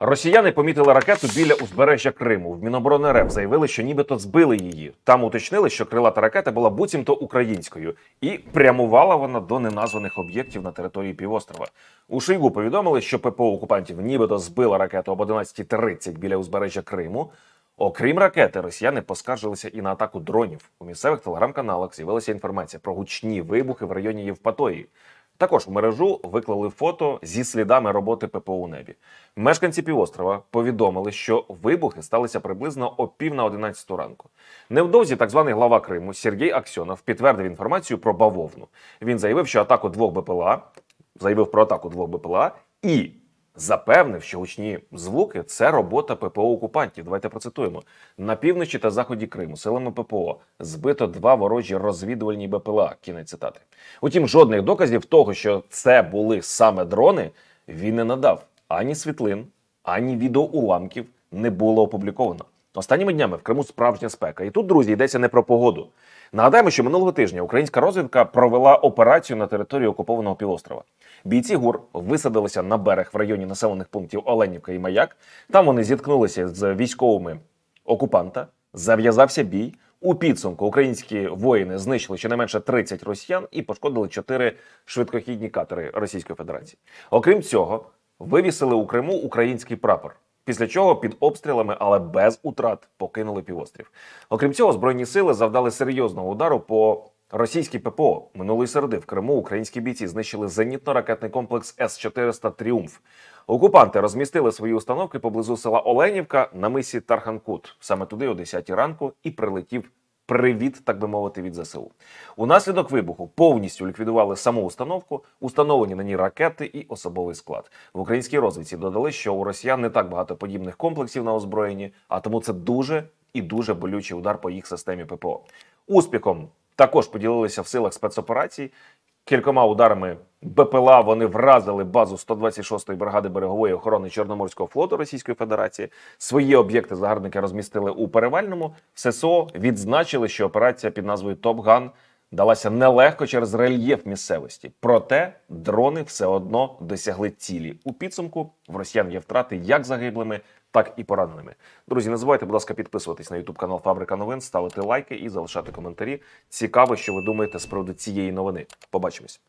Росіяни помітили ракету біля узбережжя Криму. В Міноборони РФ заявили, що нібито збили її. Там уточнили, що крилата ракета була буцімто українською, і прямувала вона до неназваних об'єктів на території півострова. У Шойгу повідомили, що ППО окупантів нібито збила ракету об 11.30 біля узбережжя Криму. Окрім ракети, росіяни поскаржилися і на атаку дронів. У місцевих телеграм-каналах з'явилася інформація про гучні вибухи в районі Євпатої. Також в мережу виклали фото зі слідами роботи ППО у небі. Мешканці півострова повідомили, що вибухи сталися приблизно о пів на 11 ранку. Невдовзі так званий глава Криму Сергій Аксьонов підтвердив інформацію про бавовну. Він заявив, що атаку двох БПЛА заявив про атаку двох БПЛА і запевнив, що гучні звуки це робота ППО окупантів. Давайте процитуємо на півночі та заході Криму силами ППО збито два ворожі розвідувальні БПЛА. Кінець цитати. Утім, жодних доказів того, що це були саме дрони, він не надав ані світлин, ані відеоуламків не було опубліковано. Останніми днями в Криму справжня спека, і тут, друзі, йдеться не про погоду. Нагадаємо, що минулого тижня українська розвідка провела операцію на території окупованого півострова. Бійці гур висадилися на берег в районі населених пунктів Оленівка і Маяк. Там вони зіткнулися з військовими окупанта. Зав'язався бій. У підсумку українські воїни знищили щонайменше 30 росіян і пошкодили 4 швидкохідні катери Російської Федерації. Окрім цього, вивісили у Криму український прапор. Після чого під обстрілами, але без утрат, покинули півострів. Окрім цього, збройні сили завдали серйозного удару по російській ППО минулої середи в Криму. Українські бійці знищили зенітно-ракетний комплекс С 400 Тріумф. Окупанти розмістили свої установки поблизу села Оленівка на мисі Тарханкут. Саме туди, о 10 ранку, і прилетів Привіт, так би мовити, від ЗСУ. Унаслідок вибуху повністю ліквідували саму установку, установлені на ній ракети і особовий склад. В українській розвідці додали, що у росіян не так багато подібних комплексів на озброєнні, а тому це дуже і дуже болючий удар по їх системі ППО. Успіхом також поділилися в силах спецоперацій кількома ударами БПЛА вони вразили базу 126-ї бригади берегової охорони Чорноморського флоту Російської Федерації. Свої об'єкти загарбники розмістили у перевальному. В ССО відзначили, що операція під назвою Топган далася нелегко через рельєф місцевості. Проте дрони все одно досягли цілі. У підсумку в росіян є втрати як загиблими, так і пораненими. Друзі, не забувайте, будь ласка, підписуватись на YouTube канал Фабрика Новин, ставити лайки і залишати коментарі. Цікаво, що ви думаєте з приводу цієї новини. Побачимось.